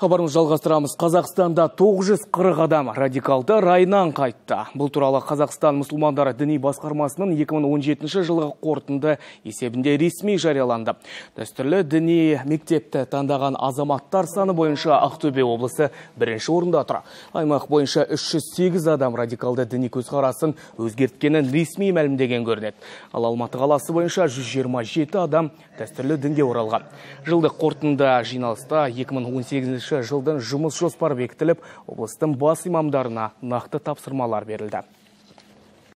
Хабарымыз жалғастырамыз. Қазақстанда 940 адам радикалды райынан қайтты. Бұл туралы Қазақстан мұсылмандары діни басқармасының 2017 жылғы қортынды есебінде ресми жарияланды. Дәстүрлі діни мектепті таңдаған азаматтар саны бойынша Ақтөбе облысы бірінші орында тұр. Аймақ бойынша 308 адам радикалды діни көзқарасын өзгерткенін ресми мәлімдеген көрінеді. Ал Алматы қаласы бойынша 127 адам дәстүрлі дінге оралған. Жылдық қорытынды жиналыста 2018 жылдың жұмыс жоспары бекітіліп, облыстың бас имамдарына нақты тапсырмалар берілді.